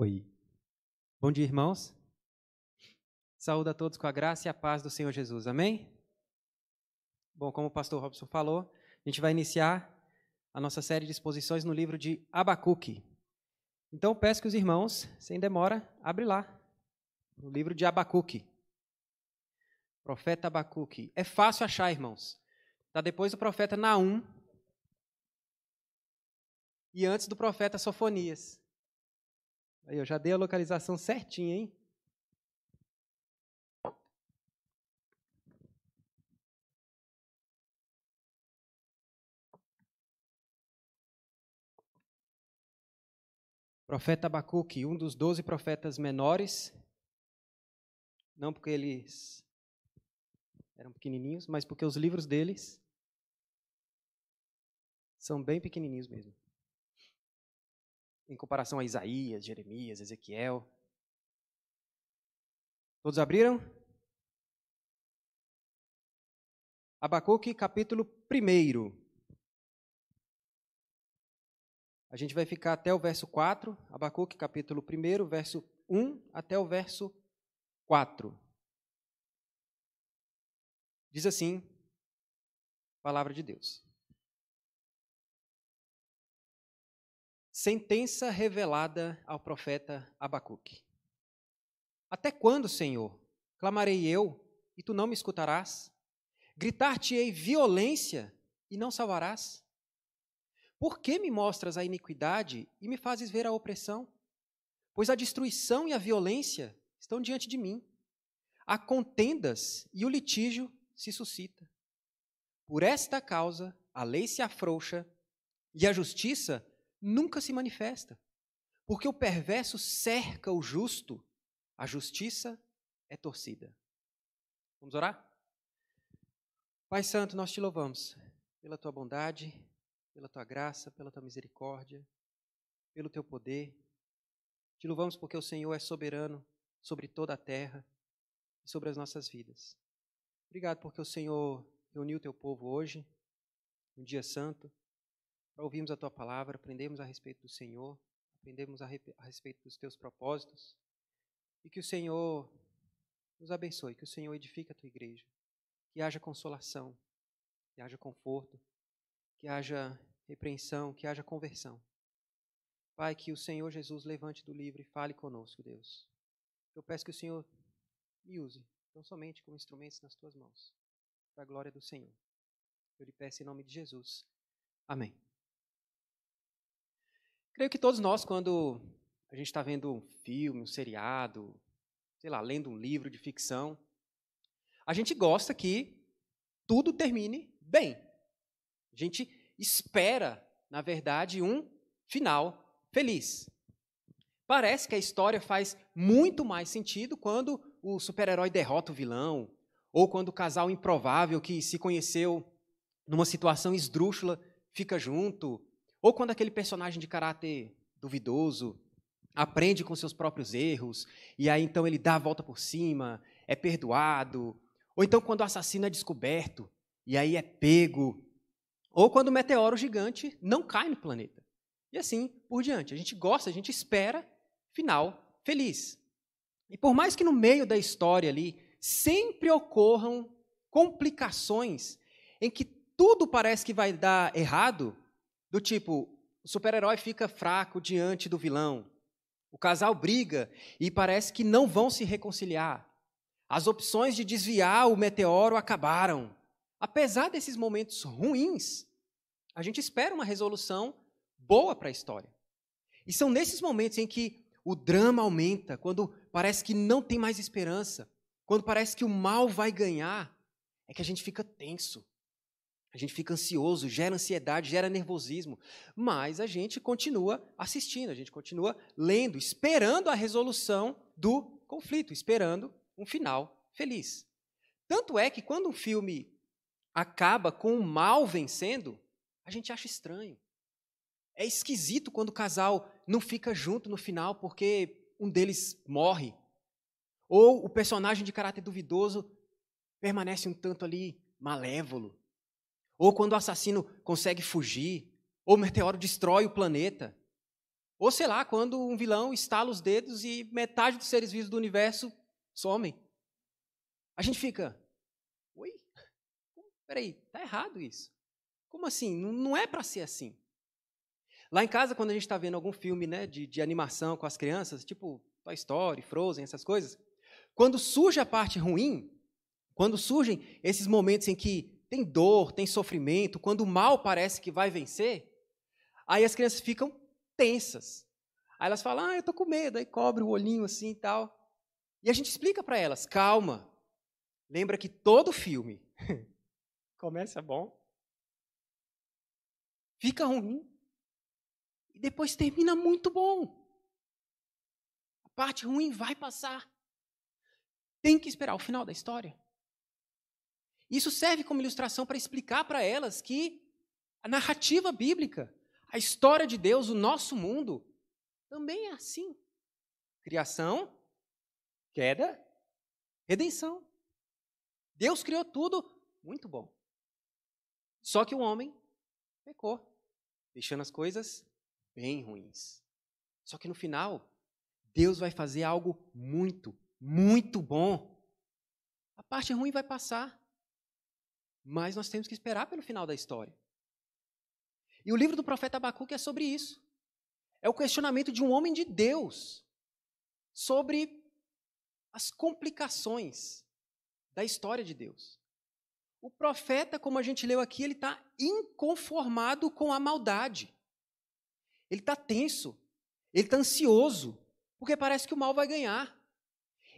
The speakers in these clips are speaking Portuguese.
Oi. Bom dia, irmãos. Saúde a todos com a graça e a paz do Senhor Jesus. Amém? Bom, como o pastor Robson falou, a gente vai iniciar a nossa série de exposições no livro de Abacuque. Então, peço que os irmãos, sem demora, abre lá o livro de Abacuque. Profeta Abacuque. É fácil achar, irmãos. Está depois do profeta Naum e antes do profeta Sofonias. Aí eu já dei a localização certinha, hein? Profeta Abacuque, um dos doze profetas menores, não porque eles eram pequenininhos, mas porque os livros deles são bem pequenininhos mesmo em comparação a Isaías, Jeremias, Ezequiel. Todos abriram? Abacuque, capítulo 1. A gente vai ficar até o verso 4, Abacuque, capítulo 1, verso 1 até o verso 4. Diz assim: Palavra de Deus. Sentença revelada ao profeta Abacuque. Até quando, Senhor, clamarei eu e tu não me escutarás? Gritar-te-ei violência e não salvarás? Por que me mostras a iniquidade e me fazes ver a opressão? Pois a destruição e a violência estão diante de mim. Há contendas e o litígio se suscita. Por esta causa, a lei se afrouxa e a justiça nunca se manifesta. Porque o perverso cerca o justo, a justiça é torcida. Vamos orar? Pai Santo, nós te louvamos pela tua bondade, pela tua graça, pela tua misericórdia, pelo teu poder. Te louvamos porque o Senhor é soberano sobre toda a terra e sobre as nossas vidas. Obrigado porque o Senhor reuniu o teu povo hoje, um dia santo, para ouvirmos a tua palavra, aprendermos a respeito do Senhor, aprendermos a, a respeito dos teus propósitos. E que o Senhor nos abençoe, que o Senhor edifique a tua igreja, que haja consolação, que haja conforto, que haja repreensão, que haja conversão. Pai, que o Senhor Jesus levante do livro e fale conosco, Deus. Eu peço que o Senhor me use, não somente como instrumentos nas tuas mãos, para a glória do Senhor. Eu lhe peço em nome de Jesus. Amém. Creio que todos nós, quando a gente está vendo um filme, um seriado, sei lá, lendo um livro de ficção, a gente gosta que tudo termine bem. A gente espera, na verdade, um final feliz. Parece que a história faz muito mais sentido quando o super-herói derrota o vilão, ou quando o casal improvável que se conheceu numa situação esdrúxula fica junto, ou quando aquele personagem de caráter duvidoso aprende com seus próprios erros, e aí então ele dá a volta por cima, é perdoado. Ou então quando o assassino é descoberto, e aí é pego. Ou quando o meteoro gigante não cai no planeta. E assim por diante. A gente gosta, a gente espera final feliz. E por mais que no meio da história ali sempre ocorram complicações em que tudo parece que vai dar errado, do tipo, o super-herói fica fraco diante do vilão. O casal briga e parece que não vão se reconciliar. As opções de desviar o meteoro acabaram. Apesar desses momentos ruins, a gente espera uma resolução boa para a história. E são nesses momentos em que o drama aumenta, quando parece que não tem mais esperança, quando parece que o mal vai ganhar, é que a gente fica tenso, a gente fica ansioso, gera ansiedade, gera nervosismo, mas a gente continua assistindo, a gente continua lendo, esperando a resolução do conflito, esperando um final feliz. Tanto é que quando um filme acaba com o mal vencendo, a gente acha estranho. É esquisito quando o casal não fica junto no final porque um deles morre. Ou o personagem de caráter duvidoso permanece um tanto ali malévolo. Ou quando o assassino consegue fugir, ou o meteoro destrói o planeta. Ou sei lá, quando um vilão estala os dedos e metade dos seres vivos do universo somem. A gente fica, oi? Peraí, tá errado isso. Como assim? Não é para ser assim. Lá em casa, quando a gente está vendo algum filme né, de, de animação com as crianças, tipo Toy Story, Frozen, essas coisas, quando surge a parte ruim, quando surgem esses momentos em que tem dor, tem sofrimento, quando o mal parece que vai vencer, aí as crianças ficam tensas. Aí elas falam, ah, eu tô com medo, aí cobre o olhinho assim e tal. E a gente explica para elas, calma, lembra que todo filme começa bom, fica ruim e depois termina muito bom. A parte ruim vai passar. Tem que esperar o final da história. Isso serve como ilustração para explicar para elas que a narrativa bíblica, a história de Deus, o nosso mundo, também é assim: criação, queda, redenção. Deus criou tudo, muito bom. Só que o homem pecou, deixando as coisas bem ruins. Só que no final, Deus vai fazer algo muito, muito bom. A parte ruim vai passar. Mas nós temos que esperar pelo final da história. E o livro do profeta Abacuque é sobre isso. É o questionamento de um homem de Deus sobre as complicações da história de Deus. O profeta, como a gente leu aqui, ele está inconformado com a maldade. Ele está tenso, ele está ansioso, porque parece que o mal vai ganhar.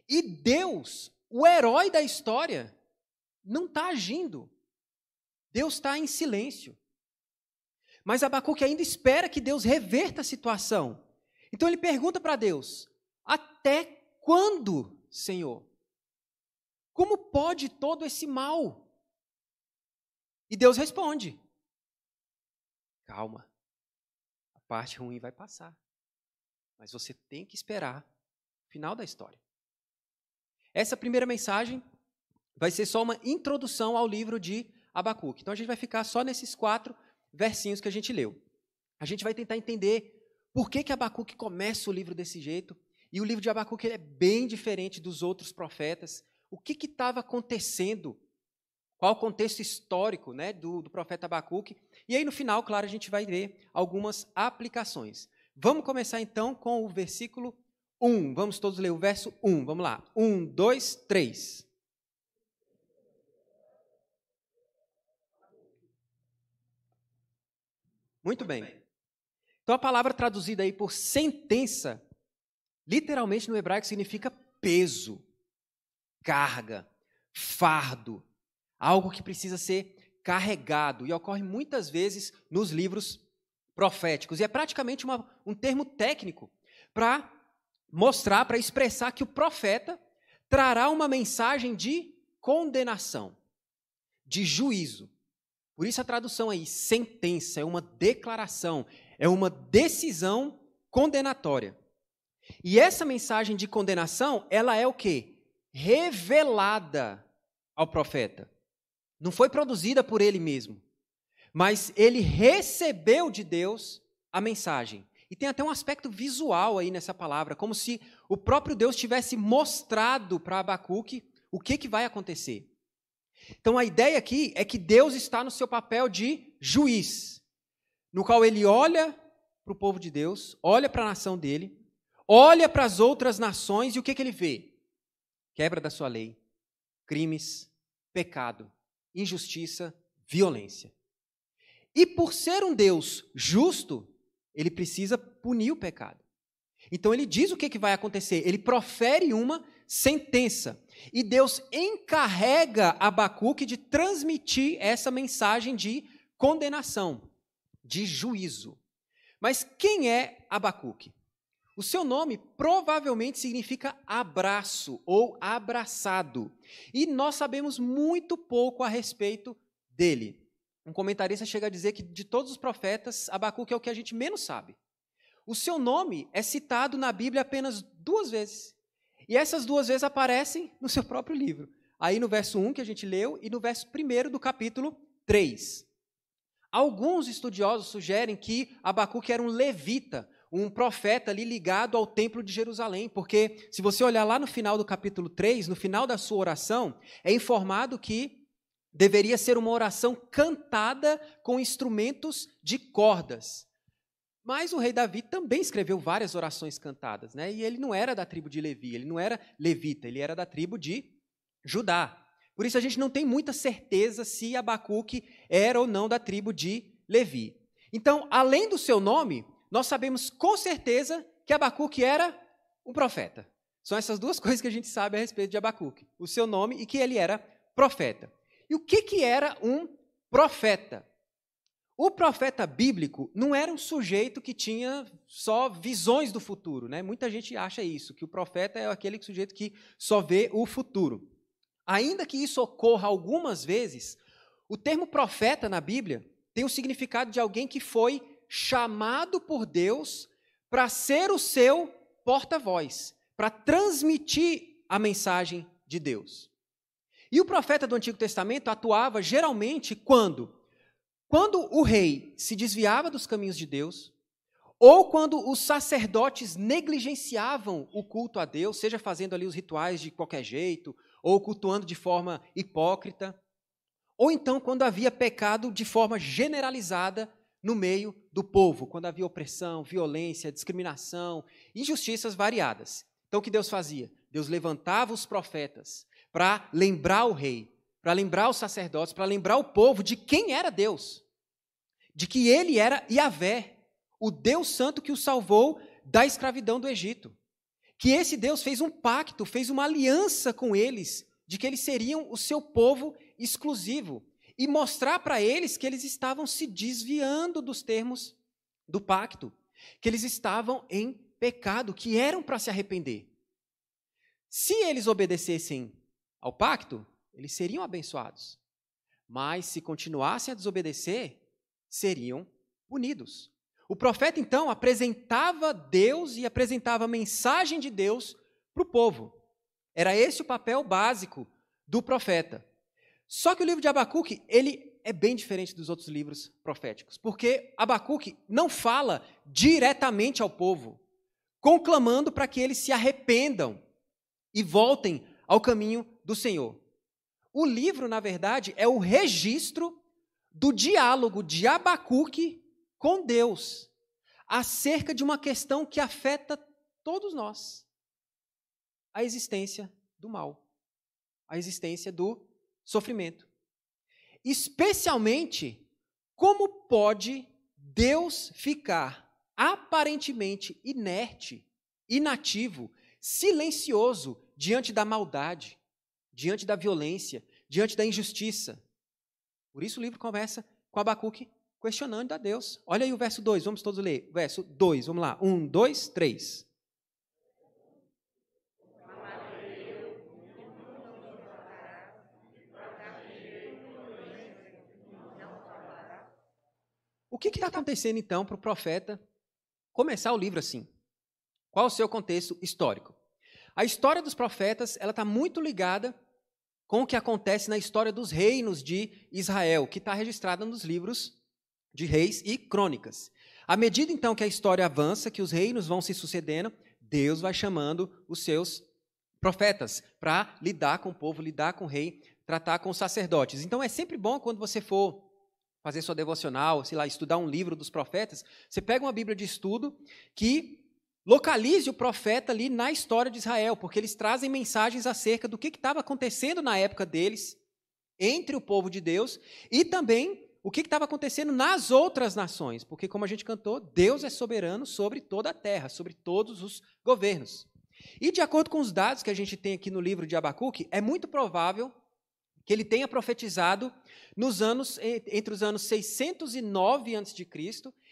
E Deus, o herói da história, não está agindo Deus está em silêncio. Mas Abacuque ainda espera que Deus reverta a situação. Então ele pergunta para Deus: Até quando, Senhor? Como pode todo esse mal? E Deus responde: Calma, a parte ruim vai passar. Mas você tem que esperar o final da história. Essa primeira mensagem vai ser só uma introdução ao livro de Abacuque. Então a gente vai ficar só nesses quatro versinhos que a gente leu. A gente vai tentar entender por que, que Abacuque começa o livro desse jeito. E o livro de Abacuque é bem diferente dos outros profetas. O que estava acontecendo? Qual o contexto histórico né, do, do profeta Abacuque? E aí, no final, claro, a gente vai ver algumas aplicações. Vamos começar então com o versículo 1. Vamos todos ler o verso 1. Vamos lá. 1, 2, 3. Muito bem. Então a palavra traduzida aí por sentença, literalmente no hebraico significa peso, carga, fardo, algo que precisa ser carregado e ocorre muitas vezes nos livros proféticos. E é praticamente uma, um termo técnico para mostrar, para expressar que o profeta trará uma mensagem de condenação, de juízo. Por isso a tradução aí, sentença, é uma declaração, é uma decisão condenatória. E essa mensagem de condenação, ela é o quê? Revelada ao profeta. Não foi produzida por ele mesmo, mas ele recebeu de Deus a mensagem. E tem até um aspecto visual aí nessa palavra, como se o próprio Deus tivesse mostrado para Abacuque o que, que vai acontecer. Então a ideia aqui é que Deus está no seu papel de juiz, no qual ele olha para o povo de Deus, olha para a nação dele, olha para as outras nações e o que, que ele vê? Quebra da sua lei, crimes, pecado, injustiça, violência. E por ser um Deus justo, ele precisa punir o pecado. Então ele diz o que, que vai acontecer, ele profere uma sentença. E Deus encarrega Abacuque de transmitir essa mensagem de condenação, de juízo. Mas quem é Abacuque? O seu nome provavelmente significa abraço ou abraçado. E nós sabemos muito pouco a respeito dele. Um comentarista chega a dizer que de todos os profetas, Abacuque é o que a gente menos sabe. O seu nome é citado na Bíblia apenas duas vezes. E essas duas vezes aparecem no seu próprio livro. Aí no verso 1 que a gente leu e no verso 1 do capítulo 3. Alguns estudiosos sugerem que Abacuque era um levita, um profeta ali ligado ao templo de Jerusalém, porque se você olhar lá no final do capítulo 3, no final da sua oração, é informado que deveria ser uma oração cantada com instrumentos de cordas. Mas o rei Davi também escreveu várias orações cantadas, né? E ele não era da tribo de Levi, ele não era levita, ele era da tribo de Judá. Por isso a gente não tem muita certeza se Abacuque era ou não da tribo de Levi. Então, além do seu nome, nós sabemos com certeza que Abacuque era um profeta. São essas duas coisas que a gente sabe a respeito de Abacuque: o seu nome e que ele era profeta. E o que, que era um profeta? O profeta bíblico não era um sujeito que tinha só visões do futuro, né? Muita gente acha isso, que o profeta é aquele sujeito que só vê o futuro. Ainda que isso ocorra algumas vezes, o termo profeta na Bíblia tem o significado de alguém que foi chamado por Deus para ser o seu porta-voz, para transmitir a mensagem de Deus. E o profeta do Antigo Testamento atuava geralmente quando quando o rei se desviava dos caminhos de Deus, ou quando os sacerdotes negligenciavam o culto a Deus, seja fazendo ali os rituais de qualquer jeito, ou cultuando de forma hipócrita, ou então quando havia pecado de forma generalizada no meio do povo, quando havia opressão, violência, discriminação, injustiças variadas. Então o que Deus fazia? Deus levantava os profetas para lembrar o rei para lembrar os sacerdotes, para lembrar o povo de quem era Deus, de que ele era Yahvé, o Deus Santo que o salvou da escravidão do Egito. Que esse Deus fez um pacto, fez uma aliança com eles, de que eles seriam o seu povo exclusivo, e mostrar para eles que eles estavam se desviando dos termos do pacto, que eles estavam em pecado, que eram para se arrepender. Se eles obedecessem ao pacto, eles seriam abençoados. Mas se continuassem a desobedecer, seriam punidos. O profeta então apresentava Deus e apresentava a mensagem de Deus para o povo. Era esse o papel básico do profeta. Só que o livro de Abacuque, ele é bem diferente dos outros livros proféticos, porque Abacuque não fala diretamente ao povo, conclamando para que eles se arrependam e voltem ao caminho do Senhor. O livro, na verdade, é o registro do diálogo de Abacuque com Deus acerca de uma questão que afeta todos nós: a existência do mal, a existência do sofrimento. Especialmente, como pode Deus ficar aparentemente inerte, inativo, silencioso diante da maldade, diante da violência, diante da injustiça. Por isso o livro começa com Abacuque questionando a Deus. Olha aí o verso 2, vamos todos ler. Verso 2, vamos lá. 1, 2, 3. O que está acontecendo então para o profeta começar o livro assim? Qual o seu contexto histórico? A história dos profetas ela está muito ligada com o que acontece na história dos reinos de Israel, que está registrada nos livros de Reis e Crônicas. À medida então que a história avança, que os reinos vão se sucedendo, Deus vai chamando os seus profetas para lidar com o povo, lidar com o rei, tratar com os sacerdotes. Então é sempre bom quando você for fazer sua devocional, sei lá, estudar um livro dos profetas, você pega uma Bíblia de estudo que Localize o profeta ali na história de Israel, porque eles trazem mensagens acerca do que estava acontecendo na época deles, entre o povo de Deus, e também o que estava acontecendo nas outras nações, porque, como a gente cantou, Deus é soberano sobre toda a terra, sobre todos os governos. E, de acordo com os dados que a gente tem aqui no livro de Abacuque, é muito provável que ele tenha profetizado nos anos, entre os anos 609 a.C.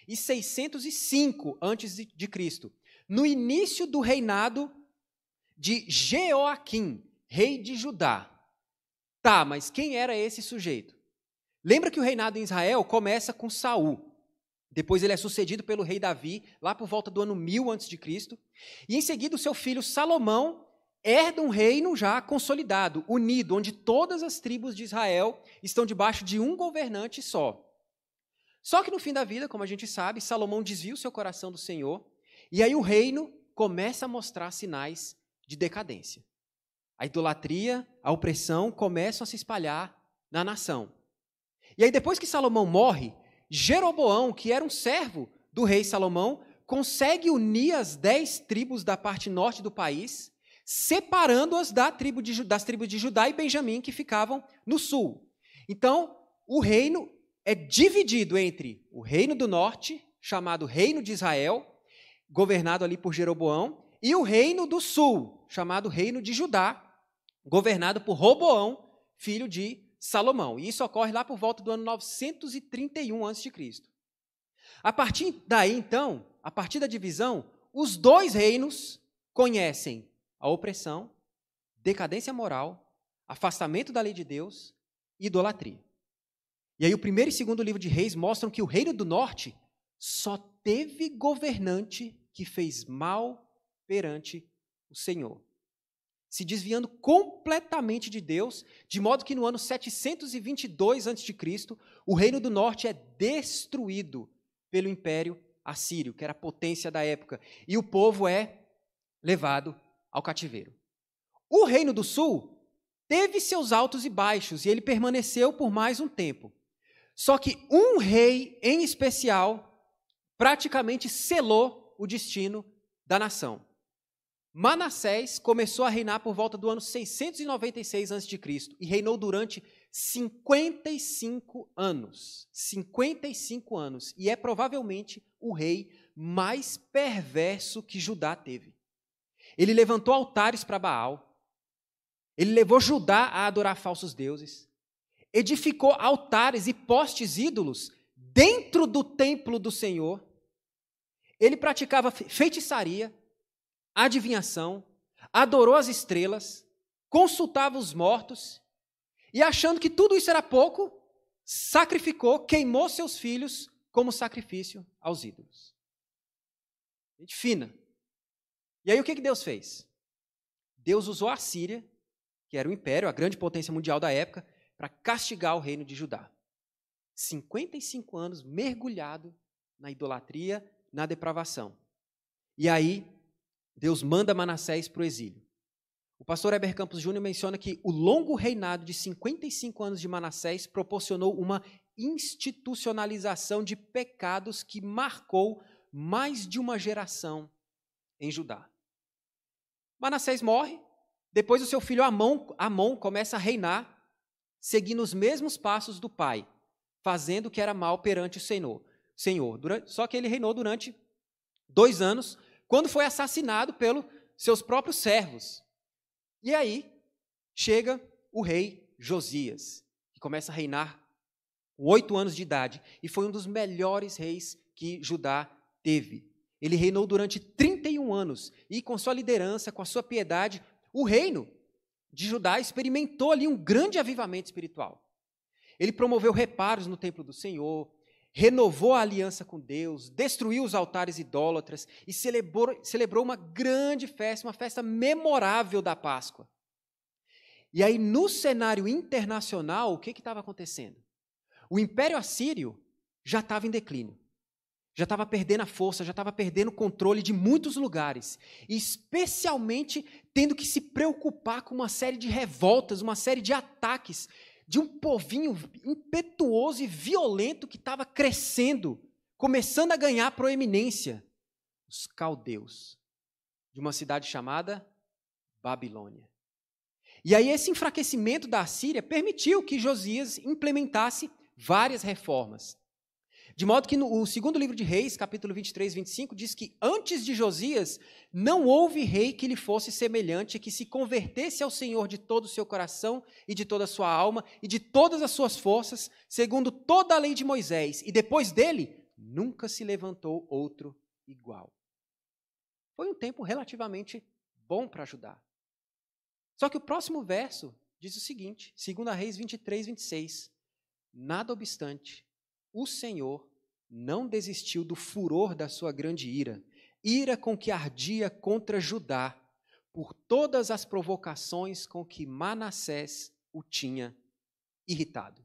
e 605 a.C. No início do reinado de Jeoaquim, rei de Judá. Tá, mas quem era esse sujeito? Lembra que o reinado em Israel começa com Saul. Depois ele é sucedido pelo rei Davi, lá por volta do ano 1000 a.C. E em seguida o seu filho Salomão herda um reino já consolidado, unido, onde todas as tribos de Israel estão debaixo de um governante só. Só que no fim da vida, como a gente sabe, Salomão desvia o seu coração do Senhor e aí o reino começa a mostrar sinais de decadência. A idolatria, a opressão começam a se espalhar na nação. E aí, depois que Salomão morre, Jeroboão, que era um servo do rei Salomão, consegue unir as dez tribos da parte norte do país, separando-as da tribo de, das tribos de Judá e Benjamim, que ficavam no sul. Então, o reino é dividido entre o reino do norte, chamado Reino de Israel, governado ali por Jeroboão, e o reino do sul, chamado Reino de Judá, governado por Roboão, filho de Salomão. E isso ocorre lá por volta do ano 931 a.C. A partir daí, então, a partir da divisão, os dois reinos conhecem a opressão, decadência moral, afastamento da lei de Deus e idolatria. E aí o primeiro e segundo livro de Reis mostram que o reino do norte só teve governante que fez mal perante o Senhor, se desviando completamente de Deus, de modo que no ano 722 a.C., o reino do norte é destruído pelo império assírio, que era a potência da época, e o povo é levado ao cativeiro. O reino do sul teve seus altos e baixos, e ele permaneceu por mais um tempo. Só que um rei em especial praticamente selou o destino da nação. Manassés começou a reinar por volta do ano 696 a.C. e reinou durante 55 anos. 55 anos. E é provavelmente o rei mais perverso que Judá teve. Ele levantou altares para Baal. Ele levou Judá a adorar falsos deuses. Edificou altares e postes ídolos dentro do templo do Senhor ele praticava feitiçaria, adivinhação, adorou as estrelas, consultava os mortos e, achando que tudo isso era pouco, sacrificou, queimou seus filhos como sacrifício aos ídolos. Gente fina. E aí o que, que Deus fez? Deus usou a Síria, que era o império, a grande potência mundial da época, para castigar o reino de Judá. 55 anos mergulhado na idolatria, na depravação. E aí, Deus manda Manassés para o exílio. O pastor Heber Campos Júnior menciona que o longo reinado de 55 anos de Manassés proporcionou uma institucionalização de pecados que marcou mais de uma geração em Judá. Manassés morre, depois o seu filho Amon, Amon começa a reinar, seguindo os mesmos passos do pai, fazendo o que era mal perante o Senhor. Senhor. Durante, só que ele reinou durante dois anos, quando foi assassinado pelos seus próprios servos. E aí chega o rei Josias, que começa a reinar com oito anos de idade e foi um dos melhores reis que Judá teve. Ele reinou durante 31 anos e, com sua liderança, com a sua piedade, o reino de Judá experimentou ali um grande avivamento espiritual. Ele promoveu reparos no templo do Senhor, renovou a aliança com Deus, destruiu os altares idólatras e celebrou, celebrou uma grande festa, uma festa memorável da Páscoa. E aí, no cenário internacional, o que estava acontecendo? O Império Assírio já estava em declínio, já estava perdendo a força, já estava perdendo o controle de muitos lugares, especialmente tendo que se preocupar com uma série de revoltas, uma série de ataques de um povinho impetuoso e violento que estava crescendo, começando a ganhar proeminência. Os caldeus, de uma cidade chamada Babilônia. E aí, esse enfraquecimento da Síria permitiu que Josias implementasse várias reformas. De modo que no, o segundo livro de Reis, capítulo 23, 25, diz que antes de Josias não houve rei que lhe fosse semelhante, que se convertesse ao Senhor de todo o seu coração e de toda a sua alma e de todas as suas forças, segundo toda a lei de Moisés. E depois dele, nunca se levantou outro igual. Foi um tempo relativamente bom para ajudar. Só que o próximo verso diz o seguinte, a Reis 23, 26. Nada obstante, o Senhor não desistiu do furor da sua grande ira, ira com que ardia contra Judá, por todas as provocações com que Manassés o tinha irritado.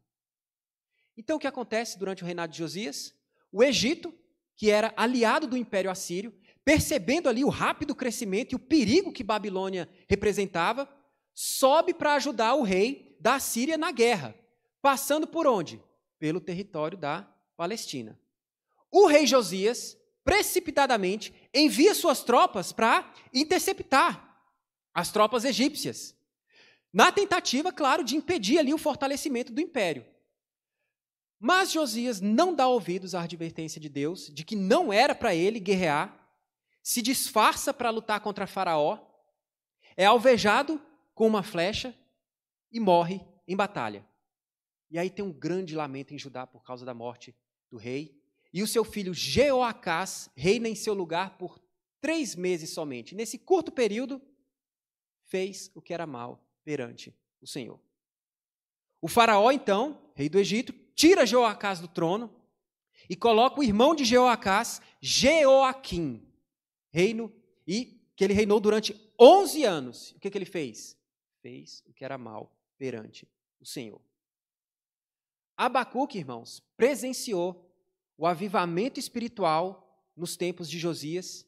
Então, o que acontece durante o reinado de Josias? O Egito, que era aliado do Império Assírio, percebendo ali o rápido crescimento e o perigo que Babilônia representava, sobe para ajudar o rei da Síria na guerra, passando por onde? Pelo território da Palestina o rei Josias, precipitadamente, envia suas tropas para interceptar as tropas egípcias. Na tentativa, claro, de impedir ali o fortalecimento do império. Mas Josias não dá ouvidos à advertência de Deus de que não era para ele guerrear, se disfarça para lutar contra Faraó, é alvejado com uma flecha e morre em batalha. E aí tem um grande lamento em Judá por causa da morte do rei e o seu filho Jeoacás reina em seu lugar por três meses somente. Nesse curto período, fez o que era mal perante o Senhor. O faraó, então, rei do Egito, tira Jeoacás do trono e coloca o irmão de Jeoacás, Jeoaquim, reino, e que ele reinou durante 11 anos. O que, que ele fez? Fez o que era mal perante o Senhor. Abacuque, irmãos, presenciou o avivamento espiritual nos tempos de Josias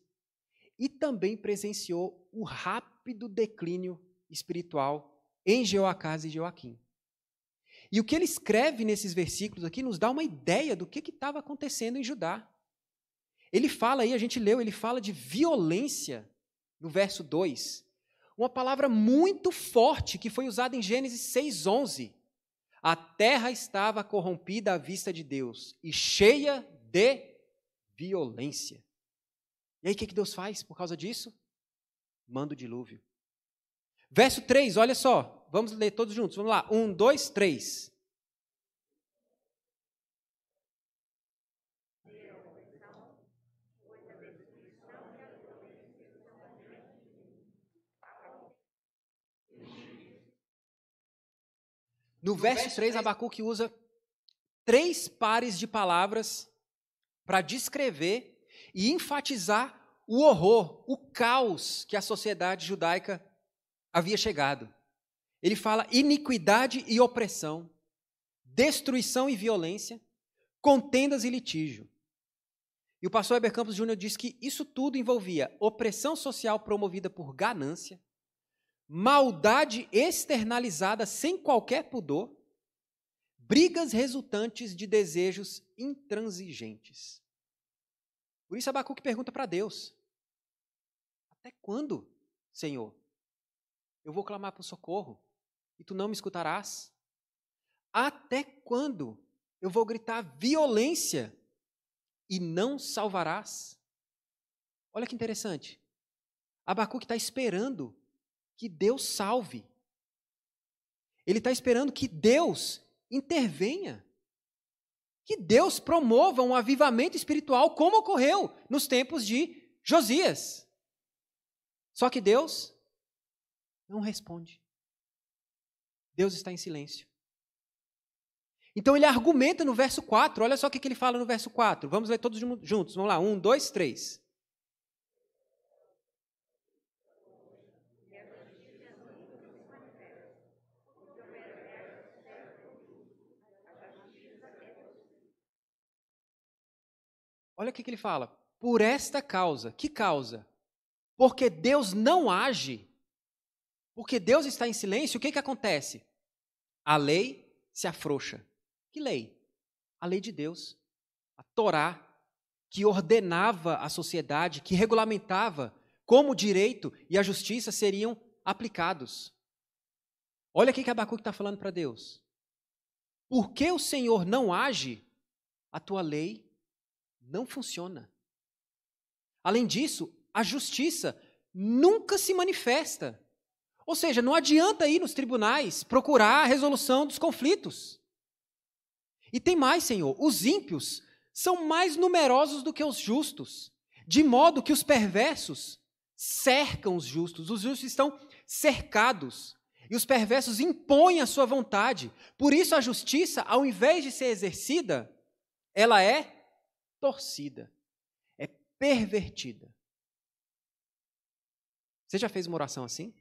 e também presenciou o rápido declínio espiritual em Jeoacás e Joaquim. E o que ele escreve nesses versículos aqui nos dá uma ideia do que estava acontecendo em Judá. Ele fala aí, a gente leu, ele fala de violência no verso 2. Uma palavra muito forte que foi usada em Gênesis 6:11. A terra estava corrompida à vista de Deus e cheia de violência. E aí o que, que Deus faz por causa disso? Manda o dilúvio. Verso 3, olha só. Vamos ler todos juntos. Vamos lá. 1, 2, 3. No, no verso, verso 3, 3, Abacuque usa três pares de palavras para descrever e enfatizar o horror, o caos que a sociedade judaica havia chegado. Ele fala iniquidade e opressão, destruição e violência, contendas e litígio. E o pastor Weber Campos Júnior diz que isso tudo envolvia opressão social promovida por ganância, maldade externalizada sem qualquer pudor, brigas resultantes de desejos intransigentes. Por isso Abacuque pergunta para Deus: Até quando, Senhor? Eu vou clamar por socorro e tu não me escutarás? Até quando eu vou gritar violência e não salvarás? Olha que interessante. Abacuque está esperando que Deus salve. Ele está esperando que Deus intervenha. Que Deus promova um avivamento espiritual, como ocorreu nos tempos de Josias. Só que Deus não responde. Deus está em silêncio. Então ele argumenta no verso 4, olha só o que ele fala no verso 4. Vamos ler todos juntos. Vamos lá, um, dois, três. Olha o que ele fala. Por esta causa. Que causa? Porque Deus não age, porque Deus está em silêncio, o que, que acontece? A lei se afrouxa. Que lei? A lei de Deus. A Torá, que ordenava a sociedade, que regulamentava como o direito e a justiça seriam aplicados. Olha o que Abacuque está falando para Deus. Por que o Senhor não age? A tua lei não funciona. Além disso, a justiça nunca se manifesta. Ou seja, não adianta ir nos tribunais procurar a resolução dos conflitos. E tem mais, Senhor: os ímpios são mais numerosos do que os justos, de modo que os perversos cercam os justos, os justos estão cercados. E os perversos impõem a sua vontade. Por isso, a justiça, ao invés de ser exercida, ela é torcida, é pervertida. Você já fez uma oração assim?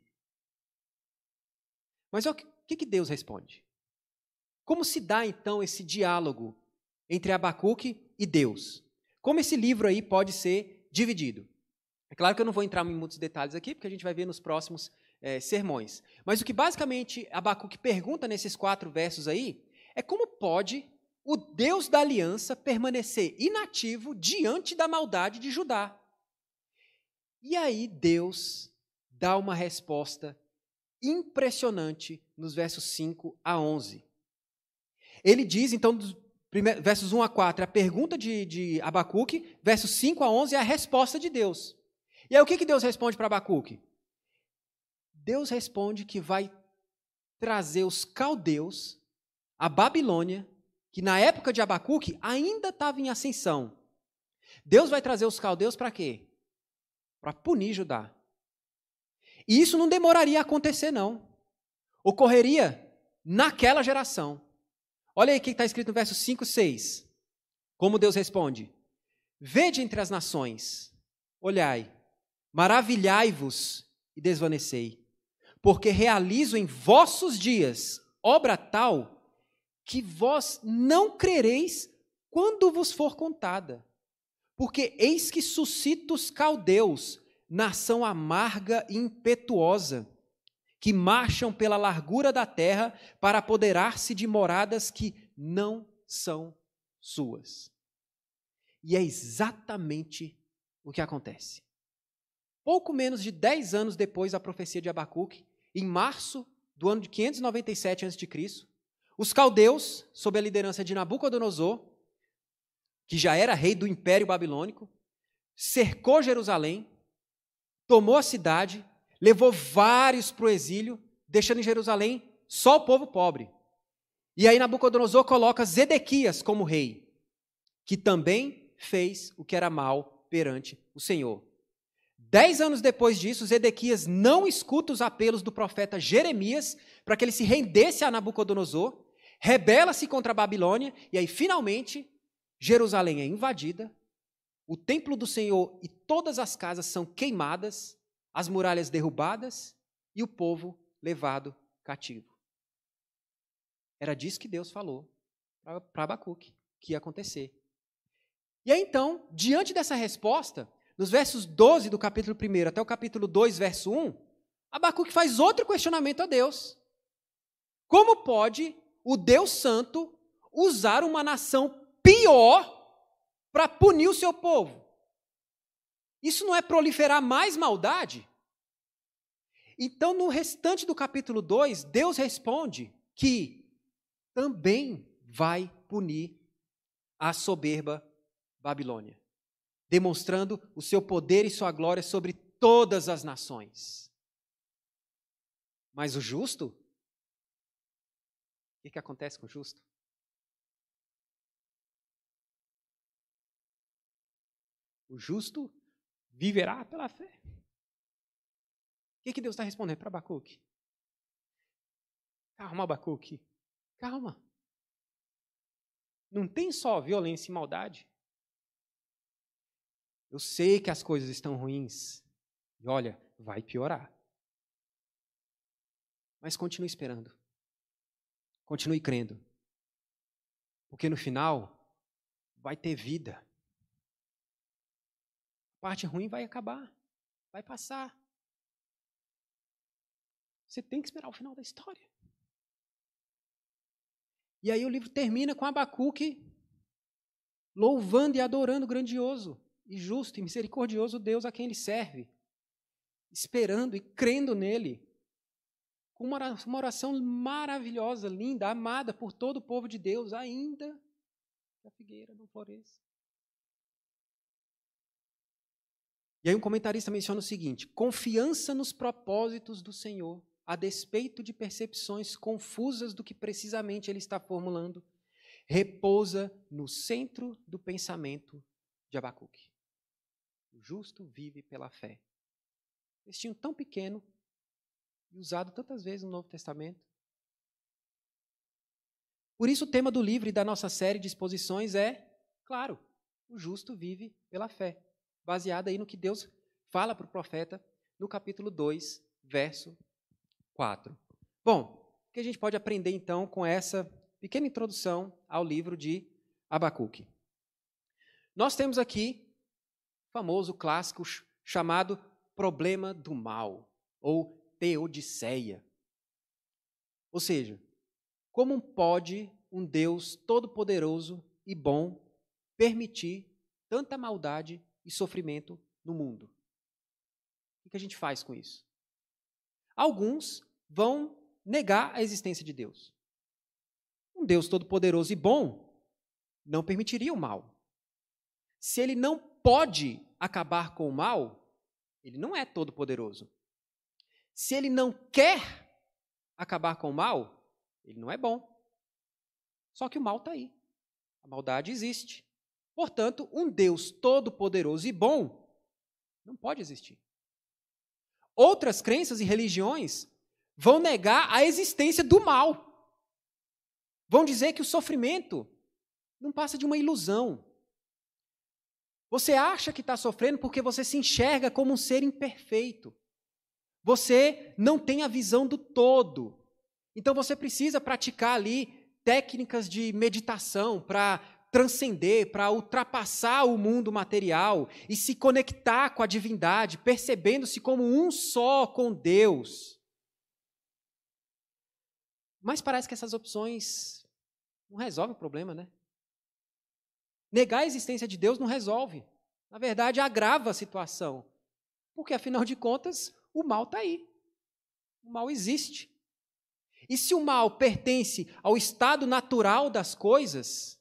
Mas o que, que Deus responde? Como se dá então esse diálogo entre Abacuque e Deus? Como esse livro aí pode ser dividido? É claro que eu não vou entrar em muitos detalhes aqui, porque a gente vai ver nos próximos é, sermões. Mas o que basicamente Abacuque pergunta nesses quatro versos aí é como pode o Deus da aliança permanecer inativo diante da maldade de Judá. E aí Deus dá uma resposta impressionante nos versos 5 a 11. Ele diz, então, versos 1 a 4, a pergunta de, de Abacuque, versos 5 a 11 é a resposta de Deus. E aí o que, que Deus responde para Abacuque? Deus responde que vai trazer os caldeus, a Babilônia, que na época de Abacuque ainda estava em ascensão. Deus vai trazer os caldeus para quê? Para punir Judá. E isso não demoraria a acontecer, não. Ocorreria naquela geração. Olha aí o que está escrito no verso 5, 6. Como Deus responde: Vede entre as nações, olhai, maravilhai-vos e desvanecei, porque realizo em vossos dias obra tal que vós não crereis quando vos for contada. Porque eis que suscita os caldeus, nação amarga e impetuosa, que marcham pela largura da terra para apoderar-se de moradas que não são suas. E é exatamente o que acontece. Pouco menos de 10 anos depois da profecia de Abacuque, em março do ano de 597 a.C., os caldeus, sob a liderança de Nabucodonosor, que já era rei do Império Babilônico, cercou Jerusalém, tomou a cidade, levou vários para o exílio, deixando em Jerusalém só o povo pobre. E aí Nabucodonosor coloca Zedequias como rei, que também fez o que era mal perante o Senhor. Dez anos depois disso, Zedequias não escuta os apelos do profeta Jeremias para que ele se rendesse a Nabucodonosor rebela-se contra a Babilônia, e aí finalmente Jerusalém é invadida, o templo do Senhor e todas as casas são queimadas, as muralhas derrubadas e o povo levado cativo. Era disso que Deus falou para Abacuque que ia acontecer. E aí então, diante dessa resposta, nos versos 12 do capítulo 1 até o capítulo 2, verso 1, Abacuque faz outro questionamento a Deus. Como pode o Deus Santo usar uma nação pior para punir o seu povo. Isso não é proliferar mais maldade? Então, no restante do capítulo 2, Deus responde que também vai punir a soberba Babilônia, demonstrando o seu poder e sua glória sobre todas as nações. Mas o justo o que acontece com o justo? O justo viverá pela fé. O que, Deus está respondendo para Abacuque? Calma, Abacuque. Calma. Não tem só violência e maldade. Eu sei que as coisas estão ruins. E olha, vai piorar. Mas continue esperando. Continue crendo. Porque no final vai ter vida. A parte ruim vai acabar, vai passar. Você tem que esperar o final da história. E aí o livro termina com Abacuque louvando e adorando o grandioso e justo e misericordioso Deus a quem ele serve, esperando e crendo nele, com uma oração, maravilhosa, linda, amada por todo o povo de Deus, ainda que a figueira não floresça. E aí um comentarista menciona o seguinte: confiança nos propósitos do Senhor, a despeito de percepções confusas do que precisamente ele está formulando, repousa no centro do pensamento de Abacuque. O justo vive pela fé. Textinho tão pequeno, e usado tantas vezes no Novo Testamento. Por isso, o tema do livro e da nossa série de exposições é, claro, o justo vive pela fé, baseada aí no que Deus fala para o profeta no capítulo 2, verso 4. Bom, o que a gente pode aprender então com essa pequena introdução ao livro de Abacuque? Nós temos aqui o famoso clássico chamado Problema do Mal, ou teodiceia. Ou seja, como pode um Deus todo-poderoso e bom permitir tanta maldade e sofrimento no mundo? O que a gente faz com isso? Alguns vão negar a existência de Deus. Um Deus todo-poderoso e bom não permitiria o mal. Se ele não pode acabar com o mal, ele não é todo-poderoso. Se ele não quer acabar com o mal, ele não é bom. Só que o mal está aí. A maldade existe. Portanto, um Deus todo-poderoso e bom não pode existir. Outras crenças e religiões vão negar a existência do mal. Vão dizer que o sofrimento não passa de uma ilusão. Você acha que está sofrendo porque você se enxerga como um ser imperfeito você não tem a visão do todo. Então você precisa praticar ali técnicas de meditação para transcender, para ultrapassar o mundo material e se conectar com a divindade, percebendo-se como um só com Deus. Mas parece que essas opções não resolvem o problema, né? Negar a existência de Deus não resolve. Na verdade, agrava a situação. Porque, afinal de contas, o mal está aí. O mal existe. E se o mal pertence ao estado natural das coisas,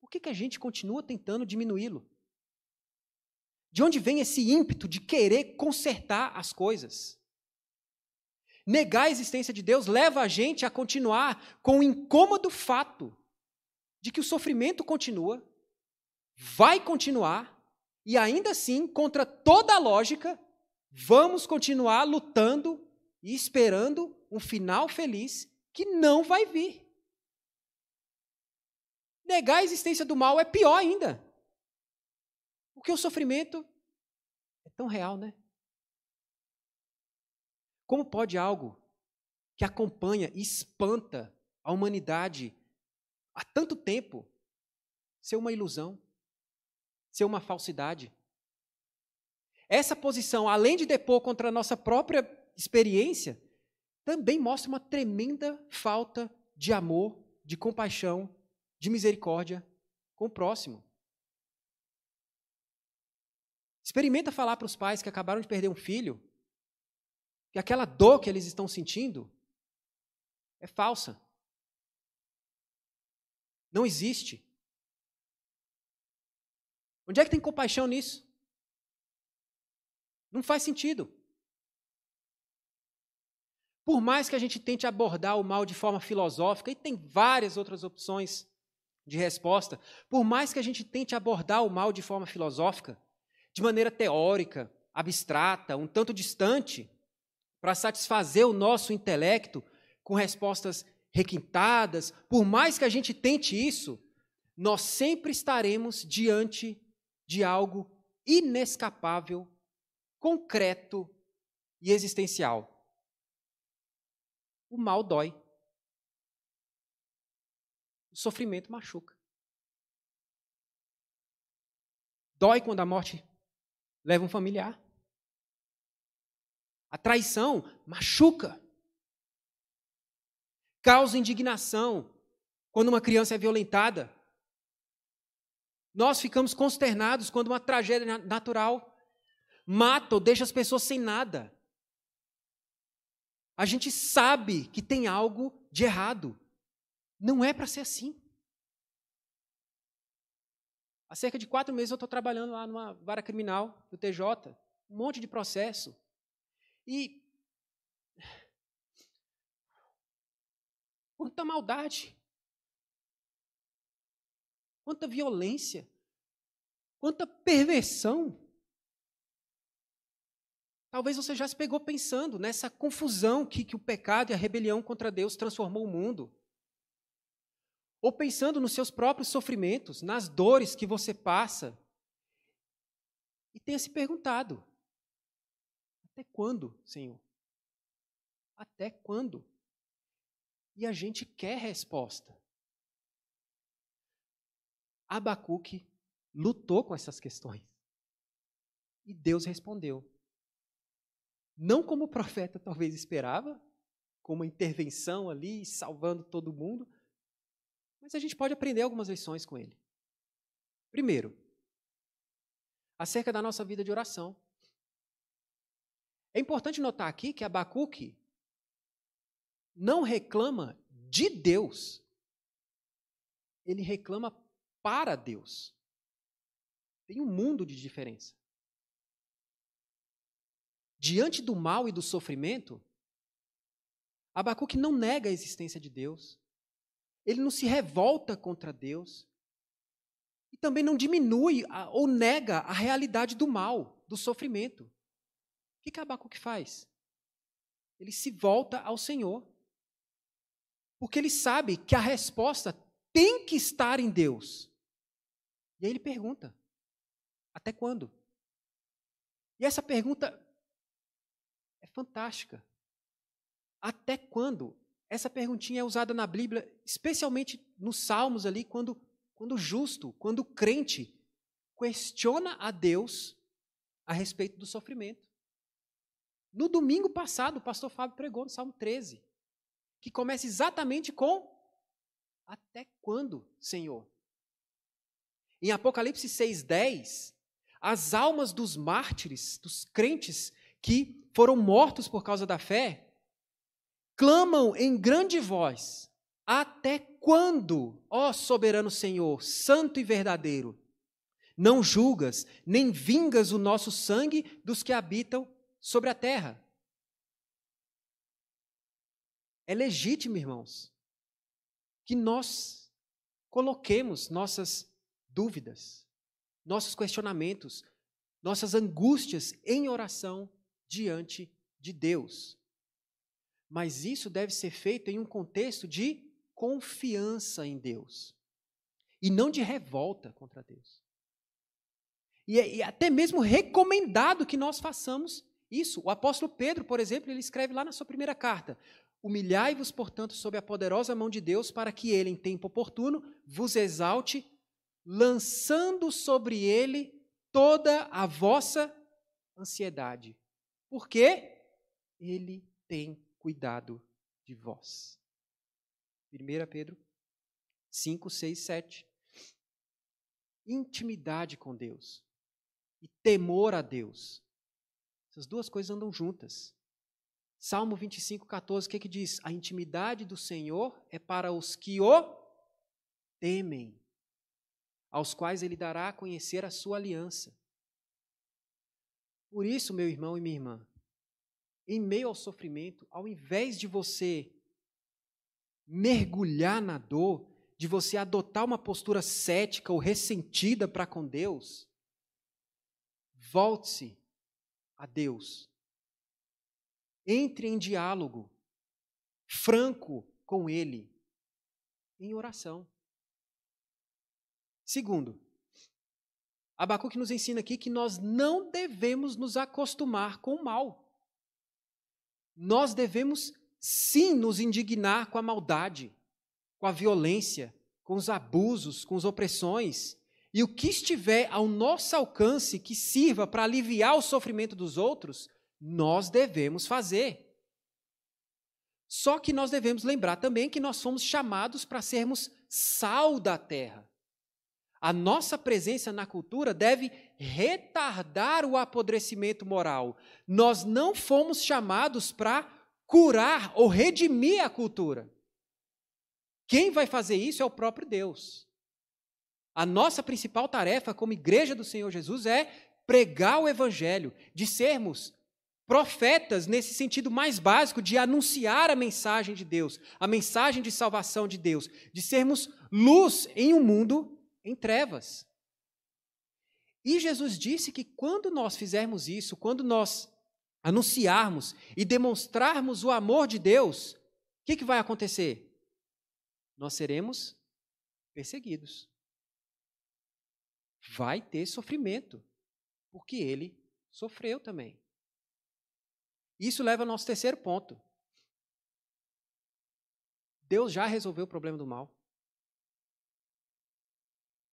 por que, que a gente continua tentando diminuí-lo? De onde vem esse ímpeto de querer consertar as coisas? Negar a existência de Deus leva a gente a continuar com o incômodo fato de que o sofrimento continua, vai continuar, e ainda assim, contra toda a lógica, Vamos continuar lutando e esperando um final feliz que não vai vir. Negar a existência do mal é pior ainda. Porque o sofrimento é tão real, né? Como pode algo que acompanha e espanta a humanidade há tanto tempo ser uma ilusão, ser uma falsidade? Essa posição, além de depor contra a nossa própria experiência, também mostra uma tremenda falta de amor, de compaixão, de misericórdia com o próximo. Experimenta falar para os pais que acabaram de perder um filho que aquela dor que eles estão sentindo é falsa. Não existe. Onde é que tem compaixão nisso? Não faz sentido. Por mais que a gente tente abordar o mal de forma filosófica, e tem várias outras opções de resposta, por mais que a gente tente abordar o mal de forma filosófica, de maneira teórica, abstrata, um tanto distante, para satisfazer o nosso intelecto com respostas requintadas, por mais que a gente tente isso, nós sempre estaremos diante de algo inescapável concreto e existencial. O mal dói. O sofrimento machuca. Dói quando a morte leva um familiar. A traição machuca. Causa indignação quando uma criança é violentada. Nós ficamos consternados quando uma tragédia natural mata ou deixa as pessoas sem nada. A gente sabe que tem algo de errado. Não é para ser assim. Há cerca de quatro meses eu estou trabalhando lá numa vara criminal do TJ, um monte de processo. E. Quanta maldade! Quanta violência! Quanta perversão! Talvez você já se pegou pensando nessa confusão que, que o pecado e a rebelião contra Deus transformou o mundo. Ou pensando nos seus próprios sofrimentos, nas dores que você passa. E tenha se perguntado: até quando, Senhor? Até quando? E a gente quer resposta. Abacuque lutou com essas questões. E Deus respondeu não como o profeta talvez esperava, com uma intervenção ali, salvando todo mundo, mas a gente pode aprender algumas lições com ele. Primeiro, acerca da nossa vida de oração. É importante notar aqui que Abacuque não reclama de Deus, ele reclama para Deus. Tem um mundo de diferença diante do mal e do sofrimento, Abacuque não nega a existência de Deus. Ele não se revolta contra Deus. E também não diminui a, ou nega a realidade do mal, do sofrimento. O que, que Abacuque faz? Ele se volta ao Senhor. Porque ele sabe que a resposta tem que estar em Deus. E aí ele pergunta: até quando? E essa pergunta fantástica. Até quando? Essa perguntinha é usada na Bíblia, especialmente nos Salmos ali, quando quando justo, quando crente questiona a Deus a respeito do sofrimento. No domingo passado, o pastor Fábio pregou no Salmo 13, que começa exatamente com até quando, Senhor? Em Apocalipse 6:10, as almas dos mártires, dos crentes que foram mortos por causa da fé, clamam em grande voz: Até quando, ó soberano Senhor, santo e verdadeiro, não julgas nem vingas o nosso sangue dos que habitam sobre a terra? É legítimo, irmãos, que nós coloquemos nossas dúvidas, nossos questionamentos, nossas angústias em oração diante de Deus. Mas isso deve ser feito em um contexto de confiança em Deus e não de revolta contra Deus. E, é, e é até mesmo recomendado que nós façamos isso. O apóstolo Pedro, por exemplo, ele escreve lá na sua primeira carta: Humilhai-vos, portanto, sob a poderosa mão de Deus, para que ele, em tempo oportuno, vos exalte, lançando sobre ele toda a vossa ansiedade, porque ele tem cuidado de vós. 1 Pedro 5, 6, 7. Intimidade com Deus e temor a Deus. Essas duas coisas andam juntas. Salmo 25, 14, o que, é que diz? A intimidade do Senhor é para os que o temem, aos quais ele dará a conhecer a sua aliança. Por isso, meu irmão e minha irmã, em meio ao sofrimento, ao invés de você mergulhar na dor, de você adotar uma postura cética ou ressentida para com Deus, volte-se a Deus. Entre em diálogo franco com Ele, em oração. Segundo, Abacuque nos ensina aqui que nós não devemos nos acostumar com o mal. Nós devemos sim nos indignar com a maldade, com a violência, com os abusos, com as opressões. E o que estiver ao nosso alcance que sirva para aliviar o sofrimento dos outros, nós devemos fazer. Só que nós devemos lembrar também que nós fomos chamados para sermos sal da terra. A nossa presença na cultura deve retardar o apodrecimento moral. Nós não fomos chamados para curar ou redimir a cultura. Quem vai fazer isso é o próprio Deus. A nossa principal tarefa como igreja do Senhor Jesus é pregar o evangelho, de sermos profetas nesse sentido mais básico de anunciar a mensagem de Deus, a mensagem de salvação de Deus, de sermos luz em um mundo em trevas. E Jesus disse que quando nós fizermos isso, quando nós anunciarmos e demonstrarmos o amor de Deus, o que, que vai acontecer? Nós seremos perseguidos. Vai ter sofrimento, porque ele sofreu também. Isso leva ao nosso terceiro ponto. Deus já resolveu o problema do mal.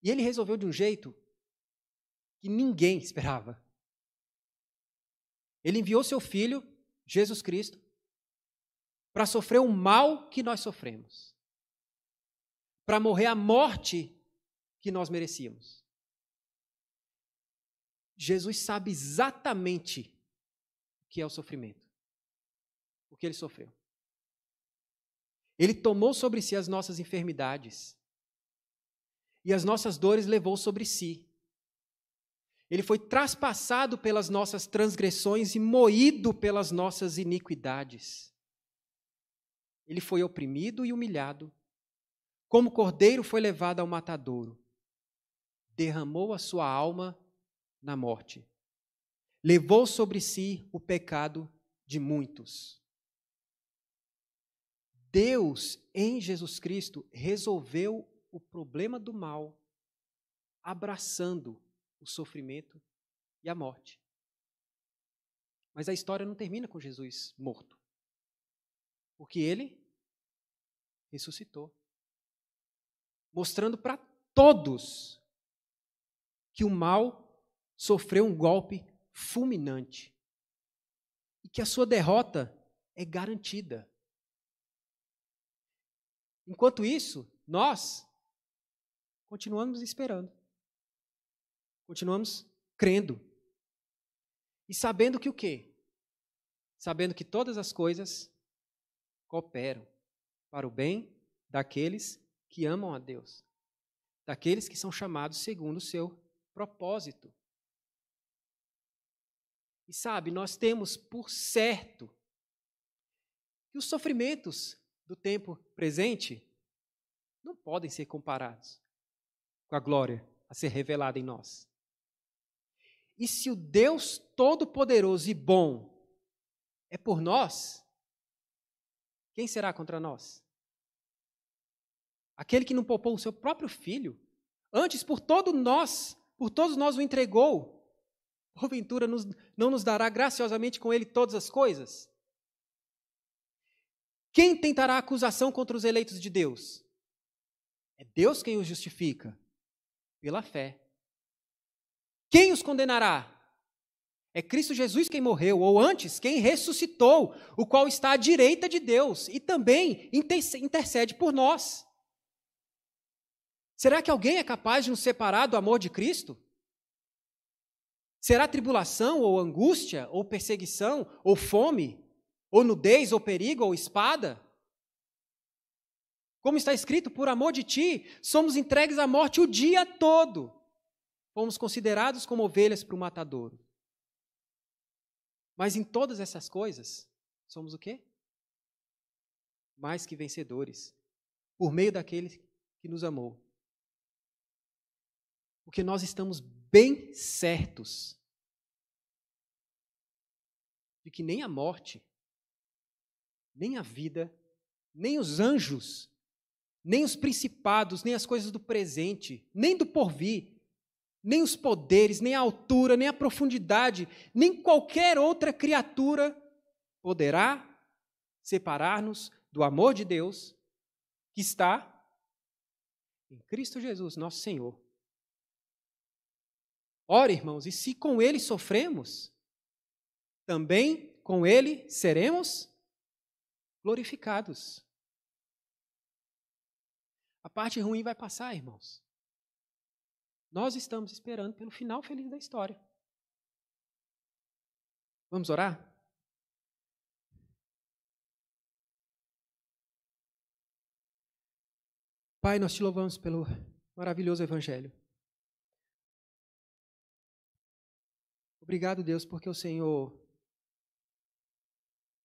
E ele resolveu de um jeito que ninguém esperava. Ele enviou seu filho, Jesus Cristo, para sofrer o mal que nós sofremos, para morrer a morte que nós merecíamos. Jesus sabe exatamente o que é o sofrimento, o que ele sofreu. Ele tomou sobre si as nossas enfermidades e as nossas dores levou sobre si. Ele foi traspassado pelas nossas transgressões e moído pelas nossas iniquidades. Ele foi oprimido e humilhado. Como cordeiro foi levado ao matadouro. Derramou a sua alma na morte. Levou sobre si o pecado de muitos. Deus, em Jesus Cristo, resolveu o problema do mal, abraçando o sofrimento e a morte. Mas a história não termina com Jesus morto. Porque ele ressuscitou mostrando para todos que o mal sofreu um golpe fulminante e que a sua derrota é garantida. Enquanto isso, nós continuamos esperando. Continuamos crendo. E sabendo que o quê? Sabendo que todas as coisas cooperam para o bem daqueles que amam a Deus, daqueles que são chamados segundo o seu propósito. E sabe, nós temos por certo que os sofrimentos do tempo presente não podem ser comparados com a glória a ser revelada em nós. E se o Deus Todo-Poderoso e bom é por nós, quem será contra nós? Aquele que não poupou o seu próprio filho, antes por todo nós, por todos nós o entregou, porventura nos, não nos dará graciosamente com ele todas as coisas? Quem tentará acusação contra os eleitos de Deus? É Deus quem os justifica pela fé. Quem os condenará? É Cristo Jesus quem morreu, ou antes, quem ressuscitou, o qual está à direita de Deus e também intercede por nós. Será que alguém é capaz de nos separar do amor de Cristo? Será tribulação, ou angústia, ou perseguição, ou fome, ou nudez, ou perigo, ou espada? Como está escrito, por amor de ti, somos entregues à morte o dia todo. Fomos considerados como ovelhas para o matadouro. Mas em todas essas coisas, somos o quê? Mais que vencedores, por meio daquele que nos amou. Porque nós estamos bem certos de que nem a morte, nem a vida, nem os anjos nem os principados, nem as coisas do presente, nem do porvir, nem os poderes, nem a altura, nem a profundidade, nem qualquer outra criatura poderá separar-nos do amor de Deus que está em Cristo Jesus, nosso Senhor. Ora, irmãos, e se com Ele sofremos, também com Ele seremos glorificados. A parte ruim vai passar, irmãos. Nós estamos esperando pelo final feliz da história. Vamos orar? Pai, nós te louvamos pelo maravilhoso Evangelho. Obrigado, Deus, porque o Senhor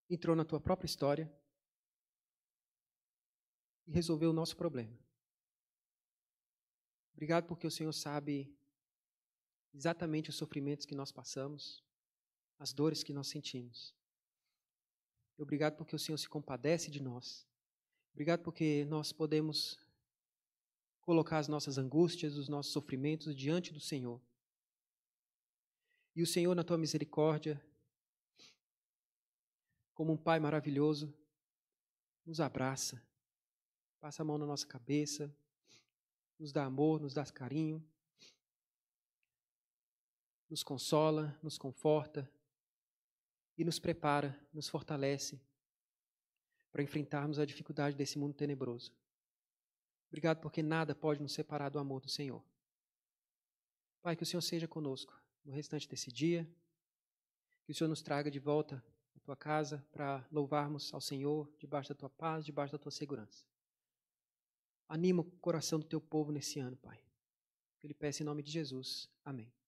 entrou na tua própria história e resolveu o nosso problema. Obrigado porque o Senhor sabe exatamente os sofrimentos que nós passamos, as dores que nós sentimos. Obrigado porque o Senhor se compadece de nós. Obrigado porque nós podemos colocar as nossas angústias, os nossos sofrimentos diante do Senhor. E o Senhor, na tua misericórdia, como um Pai maravilhoso, nos abraça, passa a mão na nossa cabeça, nos dá amor, nos dá carinho, nos consola, nos conforta e nos prepara, nos fortalece para enfrentarmos a dificuldade desse mundo tenebroso. Obrigado porque nada pode nos separar do amor do Senhor. Pai, que o Senhor seja conosco no restante desse dia, que o Senhor nos traga de volta à tua casa para louvarmos ao Senhor debaixo da tua paz, debaixo da tua segurança. Anima o coração do teu povo nesse ano, Pai. Ele peça peço em nome de Jesus. Amém.